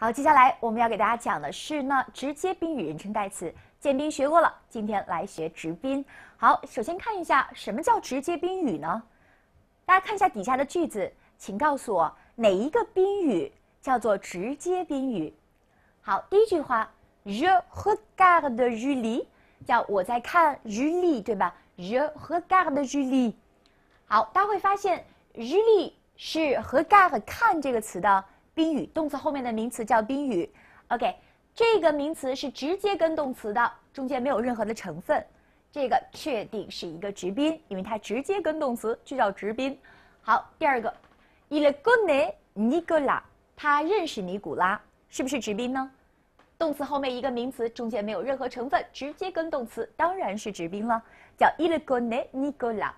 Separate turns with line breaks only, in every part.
好，接下来我们要给大家讲的是呢，直接宾语人称代词。建宾学过了，今天来学直宾。好，首先看一下什么叫直接宾语呢？大家看一下底下的句子，请告诉我哪一个宾语叫做直接宾语。好，第一句话，je regarde le 日历，叫我在看日历，对吧？je regarde le 日历。好，大家会发现日历是 regard 看这个词的。宾语，动词后面的名词叫宾语。OK，这个名词是直接跟动词的，中间没有任何的成分。这个确定是一个直宾，因为它直接跟动词，就叫直宾。好，第二个，Il c o n n a t n i l a 他认识尼古拉，是不是直宾呢？动词后面一个名词，中间没有任何成分，直接跟动词，当然是直宾了，叫 Il c o n n a t n i l a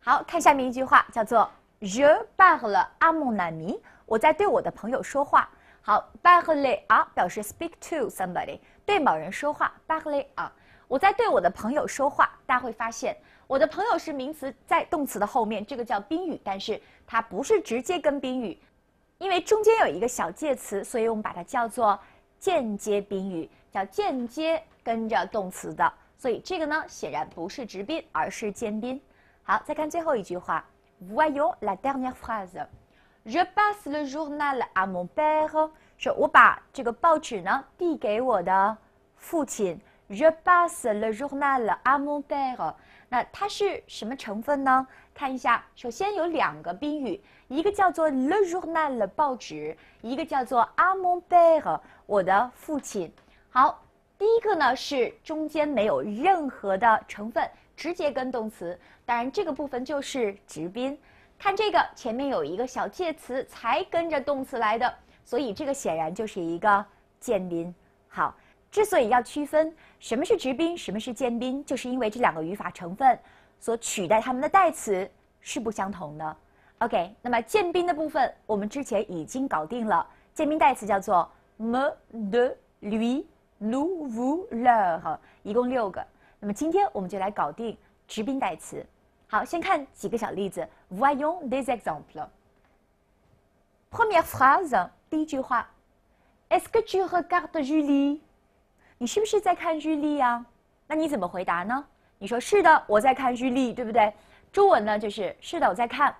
好看，下面一句话叫做 Je parle à mon ami。我在对我的朋友说话。好 b a r l e r 啊，表示 speak to somebody，对某人说话。b a r l e r 啊，我在对我的朋友说话。大家会发现，我的朋友是名词，在动词的后面，这个叫宾语，但是它不是直接跟宾语，因为中间有一个小介词，所以我们把它叫做间接宾语，叫间接跟着动词的。所以这个呢，显然不是直宾，而是间宾。好，再看最后一句话，voy la dernière phrase。Je passe le journal à mon père。说我把这个报纸呢递给我的父亲。Je passe le journal à mon père。那它是什么成分呢？看一下，首先有两个宾语，一个叫做 le journal，报纸；一个叫做 à mon père，我的父亲。好，第一个呢是中间没有任何的成分，直接跟动词。当然，这个部分就是直宾。看这个，前面有一个小介词，才跟着动词来的，所以这个显然就是一个介宾。好，之所以要区分什么是直宾，什么是介宾，就是因为这两个语法成分所取代它们的代词是不相同的。OK，那么介宾的部分我们之前已经搞定了，介宾代词叫做 m e de lu lu vous la，哈，一共六个。那么今天我们就来搞定直宾代词。好，先看几个小例子。Voyons this example. Première phrase，第一句话。Est-ce que tu regardes le 你是不是在看日历啊？那你怎么回答呢？你说是的，我在看日历，对不对？中文呢就是是的，我在看。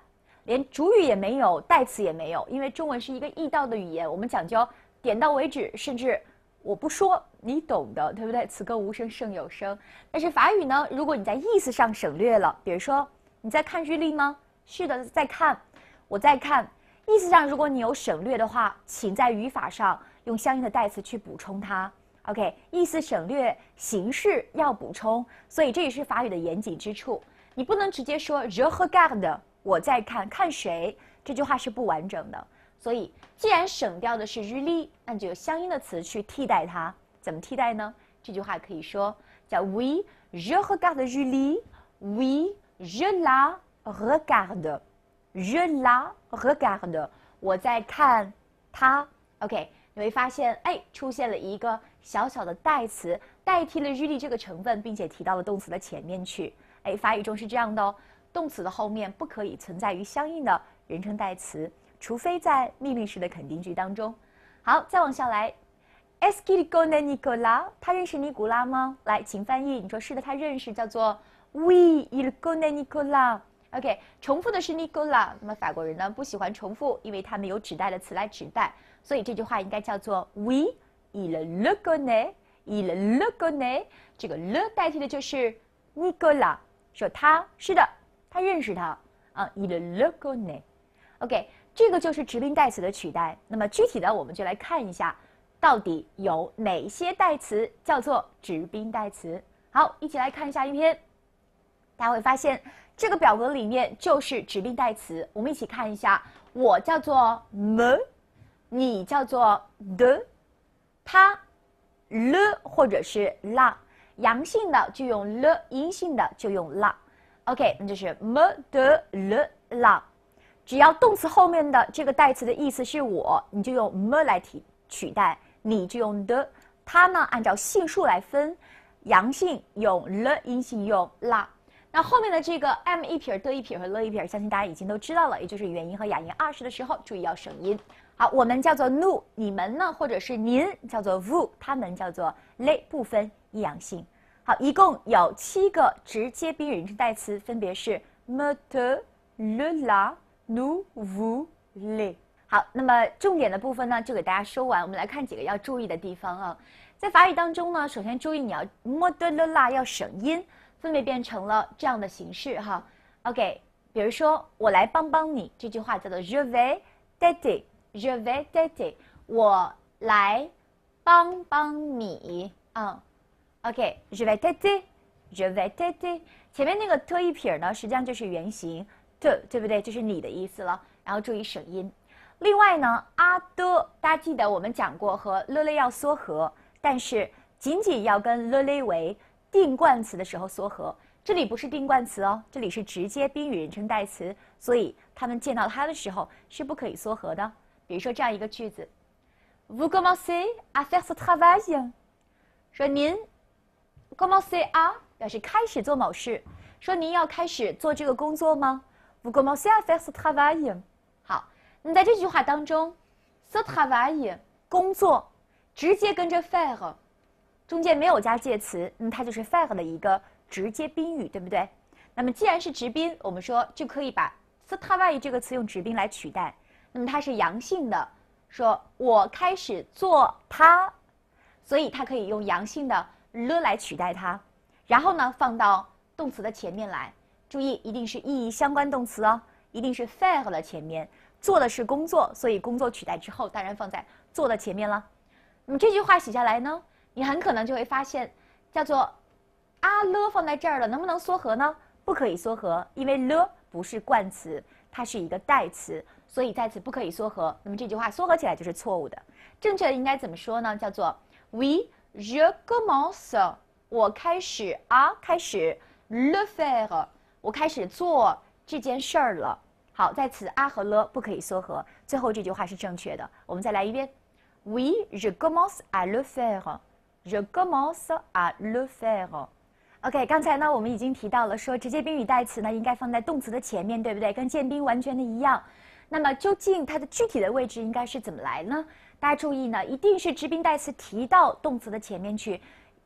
连主语也没有，代词也没有，因为中文是一个意到的语言，我们讲究点到为止，甚至。我不说，你懂的，对不对？此歌无声胜有声。但是法语呢？如果你在意思上省略了，比如说你在看日历吗？是的，在看。我在看。意思上如果你有省略的话，请在语法上用相应的代词去补充它。OK，意思省略，形式要补充。所以这也是法语的严谨之处。你不能直接说 je regard，我在看看谁？这句话是不完整的。所以，既然省掉的是 really，那就有相应的词去替代它。怎么替代呢？这句话可以说叫 We regard the 日历。We regard regard regard 我在看它。OK，你会发现，哎，出现了一个小小的代词，代替了日历这个成分，并且提到了动词的前面去。哎，法语中是这样的哦，动词的后面不可以存在于相应的人称代词。除非在命令式的肯定句当中。好，再往下来 e s k i l c o n n i c o l a 他认识尼古拉吗？来，请翻译。你说是的，他认识，叫做 We il c o n n i c o l a OK，重复的是 n i c o l a 那么法国人呢，不喜欢重复，因为他们有指代的词来指代，所以这句话应该叫做 We il le c o n a il le o n a 这个 le 代替的就是 n i c o l a 说他是的，他认识他啊，il le o n a OK。这个就是指宾代词的取代。那么具体的，我们就来看一下，到底有哪些代词叫做指宾代词。好，一起来看一下一篇，大家会发现这个表格里面就是指宾代词。我们一起看一下，我叫做么，你叫做的，他了或者是啦，阳性的就用了，阴性的就用啦。OK，那就是么的了啦。只要动词后面的这个代词的意思是我，你就用 me 来替取代；你就用 the。它呢，按照性数来分，阳性用 le，阴性用 la。那后面的这个 m 一撇、的一撇和 l 一撇，相信大家已经都知道了，也就是元音和哑音。二十的时候，注意要省音。好，我们叫做 nu，你们呢，或者是您叫做 wu，他们叫做 le，不分阴阳性。好，一共有七个直接宾语人称代词，分别是 me、the、le、la。n o v 努弗勒，好，那么重点的部分呢，就给大家说完。我们来看几个要注意的地方啊，在法语当中呢，首先注意你要摩多罗拉要省音，分别变成了这样的形式哈。OK，比如说我来帮帮你，这句话叫做 je vais t'aider，je vais d a i d e 我来帮帮你。啊。o k j e vais t'aider，je vais t a i d e 前面那个多一撇儿呢，实际上就是原型。对对不对？就是你的意思了。然后注意省音。另外呢，阿的，大家记得我们讲过，和 l y 要缩合，但是仅仅要跟 l y 为定冠词的时候缩合。这里不是定冠词哦，这里是直接宾语人称代词，所以他们见到它的时候是不可以缩合的。比如说这样一个句子：Vou c o m e ç a y a fazer t r a v a l o 说您，começar a 表示开始做某事。说您要开始做这个工作吗？不过，moi, c'est à faire le travail。好，那在这句话当中，le travail 工作直接跟着 faire，中间没有加介词，那它就是 faire 的一个直接宾语，对不对？那么既然是直宾，我们说就可以把 le travail 这个词用直宾来取代。那么它是阳性的，说我开始做它，所以它可以用阳性的 le 来取代它，然后呢放到动词的前面来。注意，一定是意义相关动词哦，一定是 faire 的前面做的是工作，所以工作取代之后，当然放在做的前面了。那么这句话写下来呢，你很可能就会发现，叫做啊了放在这儿了，能不能缩合呢？不可以缩合，因为了不是冠词，它是一个代词，所以在此不可以缩合。那么这句话缩合起来就是错误的。正确的应该怎么说呢？叫做 We je commence，我开始啊，开始 le faire。我开始做这件事儿了。好，在此啊和了不可以缩合。最后这句话是正确的。我们再来一遍：We regamos a l e feo，regamos a l e f e OK，刚才呢我们已经提到了，说直接宾语代词呢应该放在动词的前面，对不对？跟建宾完全的一样。那么究竟它的具体的位置应该是怎么来呢？大家注意呢，一定是直宾代词提到动词的前面去。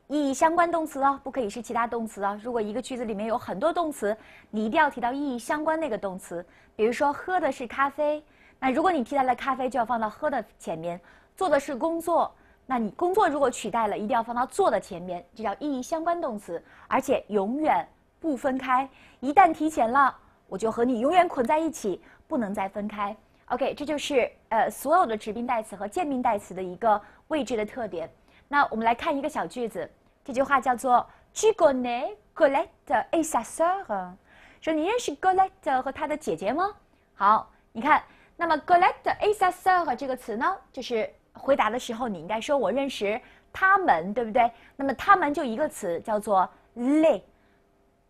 意义相关动词哦，不可以是其他动词哦。如果一个句子里面有很多动词，你一定要提到意义相关那个动词。比如说，喝的是咖啡，那如果你替代了咖啡，就要放到喝的前面；做的是工作，那你工作如果取代了，一定要放到做的前面。这叫意义相关动词，而且永远不分开。一旦提前了，我就和你永远捆在一起，不能再分开。OK，这就是呃所有的指宾代词和间宾代词的一个位置的特点。那我们来看一个小句子。这句话叫做 g o n è t e g o l e t e Aïssa s a r 说你认识 g o l e t e 和她的姐姐吗？好，你看，那么 g o l e t e a s a s a r 这个词呢，就是回答的时候你应该说我认识他们，对不对？那么他们就一个词叫做 “le”，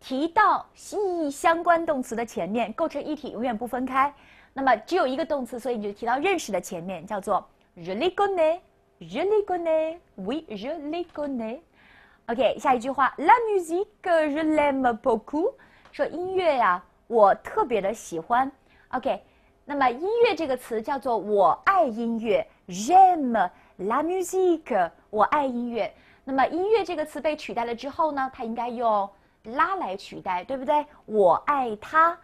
提到意义相关动词的前面构成一体，永远不分开。那么只有一个动词，所以你就提到认识的前面，叫做 r e l y g o l è r e l y Golè”，“We, r e l y Golè”。OK，下一句话 l a music i e love me poco。说音乐呀，我特别的喜欢。OK，那么音乐这个词叫做我爱音乐，Jam l a music，我爱音乐。那么音乐这个词被取代了之后呢，它应该用拉来取代，对不对？我爱它，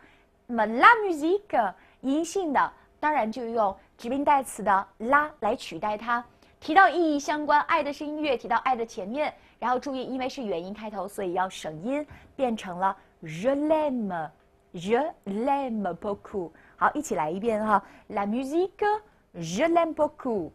那么 l a music，阴性的当然就用指定代词的拉来取代它。提到意义相关，爱的是音乐，提到爱的前面。然后注意，因为是元音开头，所以要省音，变成了 je l'aime, je l'aime beaucoup。好，一起来一遍哈，La musique je l'aime beaucoup。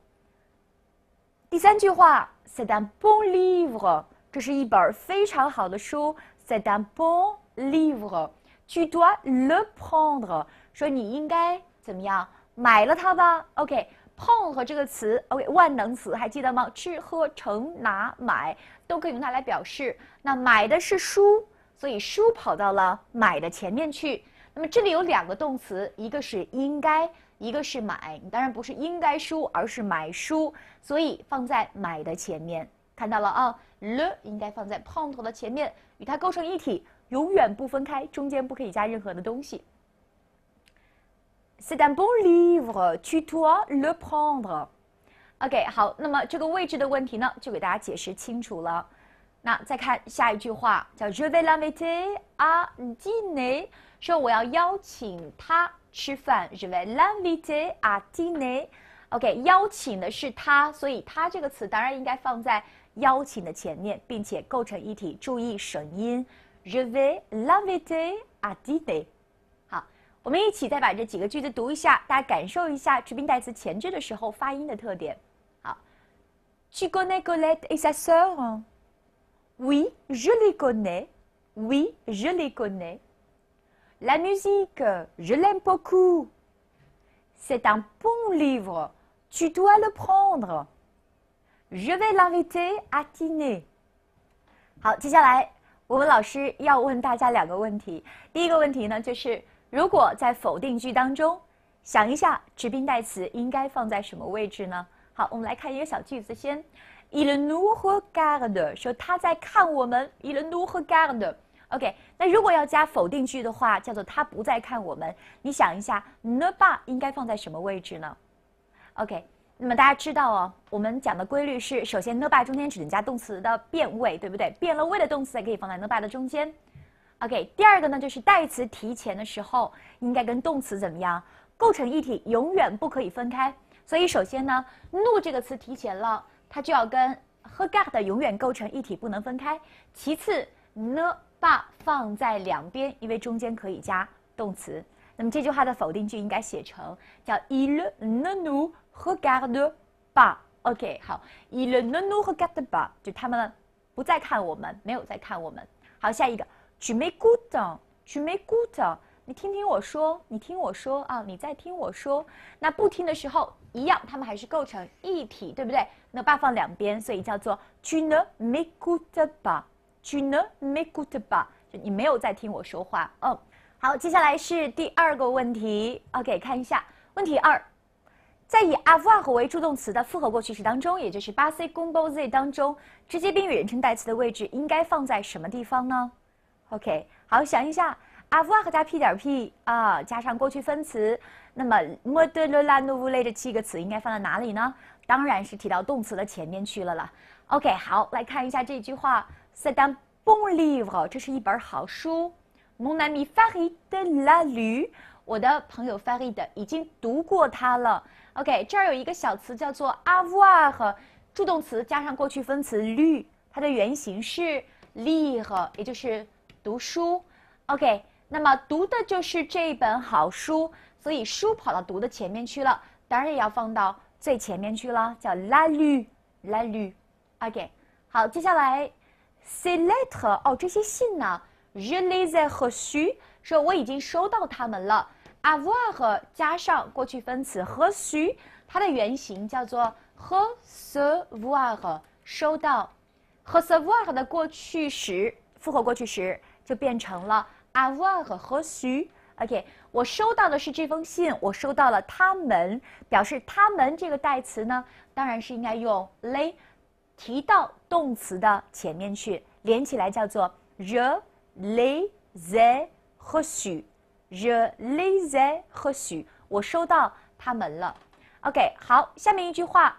第三句话，c'est un bon livre，这是一本非常好的书，c'est un bon livre. Tu dois le prendre，说你应该怎么样，买了它吧。OK。碰和这个词，OK，万能词，还记得吗？吃喝、盛拿、买都可以用它来表示。那买的是书，所以书跑到了买的前面去。那么这里有两个动词，一个是应该，一个是买。你当然不是应该书，而是买书，所以放在买的前面。看到了啊，了应该放在碰头的前面，与它构成一体，永远不分开，中间不可以加任何的东西。C'est bon, livre, tu dois le prendre. OK，好，那么这个位置的问题呢，就给大家解释清楚了。那再看下一句话，叫 Je vais l'inviter à dîner，说我要邀请他吃饭。Je vais l'inviter à dîner。OK，邀请的是他，所以他这个词当然应该放在邀请的前面，并且构成一体。注意声音，Je vais l'inviter à dîner。我们一起再把这几个句子读一下，大家感受一下主宾代词前缀的时候发音的特点。好，Je connais Galette, c'est s u n Oui, je les connais. Oui, je les connais. La musique, je l'aime beaucoup. C'est un bon livre. Tu dois le prendre. Je vais l'arrêter. Atiner. 好，接下来我们老师要问大家两个问题。第一个问题呢，就是。如果在否定句当中，想一下，指宾代词应该放在什么位置呢？好，我们来看一个小句子先。伊伦努和 d e 的说他在看我们。伊伦努和盖尔的。OK，那如果要加否定句的话，叫做他不再看我们。你想一下，neba 应该放在什么位置呢？OK，那么大家知道啊，我们讲的规律是，首先 neba 中间只能加动词的变位，对不对？变了位的动词才可以放在 neba 的中间。OK，第二个呢，就是代词提前的时候，应该跟动词怎么样构成一体，永远不可以分开。所以首先呢，怒这个词提前了，它就要跟 he got 永远构成一体，不能分开。其次呢，把放在两边，因为中间可以加动词。那么这句话的否定句应该写成叫 il ne nu he got e ba。OK，好，il ne nu he got e ba，就他们不再看我们，没有在看我们。好，下一个。Güne g ü d ü 你听听我说，你听我说啊，你在听我说。那不听的时候，一样，它们还是构成一体，对不对？那把放两边，所以叫做 Güne güdün 吧，Güne 就你没有在听我说话。嗯，好，接下来是第二个问题，OK，看一下问题二，在以 a v i k 为助动词的复合过去时当中，也就是巴 a s i m o z 当中，直接宾语人称代词的位置应该放在什么地方呢？OK，好，想一下，avoir 加 p 点 p 啊，加上过去分词，那么 mo de 莫德罗拉努 l e 这七个词应该放到哪里呢？当然是提到动词的前面去了了。OK，好，来看一下这句话，cet bon livre，这是一本好书。mon ami Farid la lu，我的朋友 Farid 已经读过它了。OK，这儿有一个小词叫做 avoir，助动词加上过去分词 lu，它的原型是 livre，也就是读书，OK。那么读的就是这一本好书，所以书跑到读的前面去了，当然也要放到最前面去了，叫 la l u la l u OK。好，接下来 c e lettre 哦，这些信呢，je les ai reçus，说我已经收到它们了。avoir 加上过去分词 reçus，它的原型叫做 avoir 和收到，avoir 的过去时复合过去时。就变成了 o r 沃和何许。OK，我收到的是这封信，我收到了他们。表示他们这个代词呢，当然是应该用 le，提到动词的前面去，连起来叫做 the le ze 何许，the le ze 何许，我收到他们了。OK，好，下面一句话。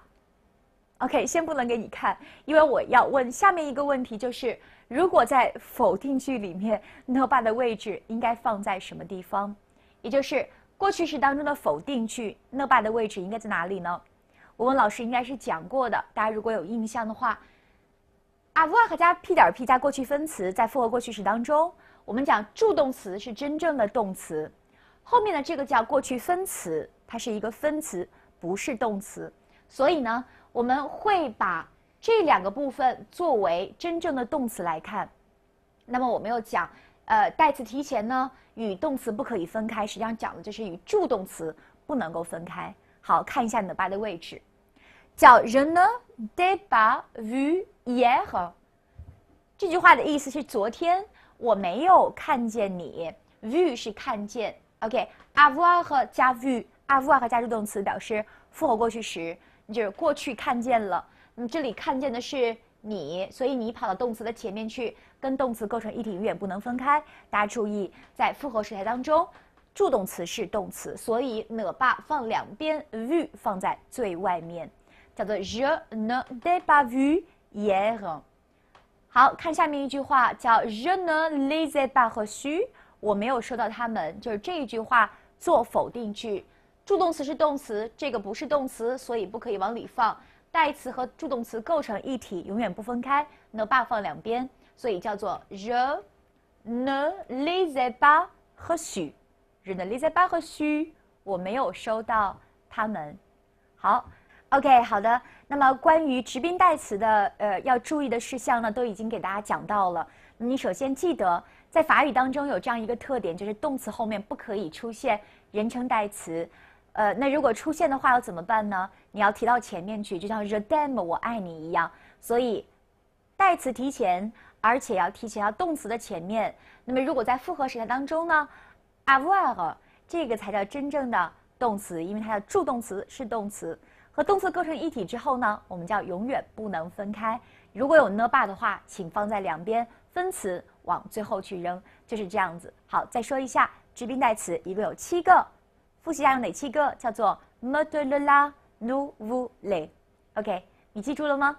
OK，先不能给你看，因为我要问下面一个问题，就是如果在否定句里面，no y 的位置应该放在什么地方？也就是过去式当中的否定句，no y 的位置应该在哪里呢？我问老师，应该是讲过的，大家如果有印象的话 a work 加 P 点 P 加过去分词，在复合过去式当中，我们讲助动词是真正的动词，后面的这个叫过去分词，它是一个分词，不是动词，所以呢。我们会把这两个部分作为真正的动词来看。那么我们又讲，呃，代词提前呢，与动词不可以分开。实际上讲的就是与助动词不能够分开。好看一下你的 by 位置，叫 je ne d a i pas vu hier。这句话的意思是：昨天我没有看见你。vu 是看见，OK。avoir 和加 vu，avoir 和加助动词表示复合过去时。就是过去看见了，你这里看见的是你，所以你跑到动词的前面去，跟动词构成一体，永远不能分开。大家注意，在复合时态当中，助动词是动词，所以呢把放两边，v 放在最外面，叫做 je ne deja vu hier。好看下面一句话叫 je ne les ai pas reçus，我没有收到他们，就是这一句话做否定句。助动词是动词，这个不是动词，所以不可以往里放。代词和助动词构成一体，永远不分开。那把放两边，所以叫做 le，ne liseba 和许人。e liseba 和许，我没有收到他们。好，OK，好的。那么关于直宾代词的呃要注意的事项呢，都已经给大家讲到了。你首先记得，在法语当中有这样一个特点，就是动词后面不可以出现人称代词。呃，那如果出现的话要怎么办呢？你要提到前面去，就像 the d a n 我爱你一样。所以，代词提前，而且要提前到动词的前面。那么，如果在复合时态当中呢，avoir 这个才叫真正的动词，因为它的助动词是动词，和动词构成一体之后呢，我们叫永远不能分开。如果有 ne b a 的话，请放在两边，分词往最后去扔，就是这样子。好，再说一下，指宾代词一共有七个。复习一下，有哪七个？叫做摩托罗拉 o l e o k 你记住了吗？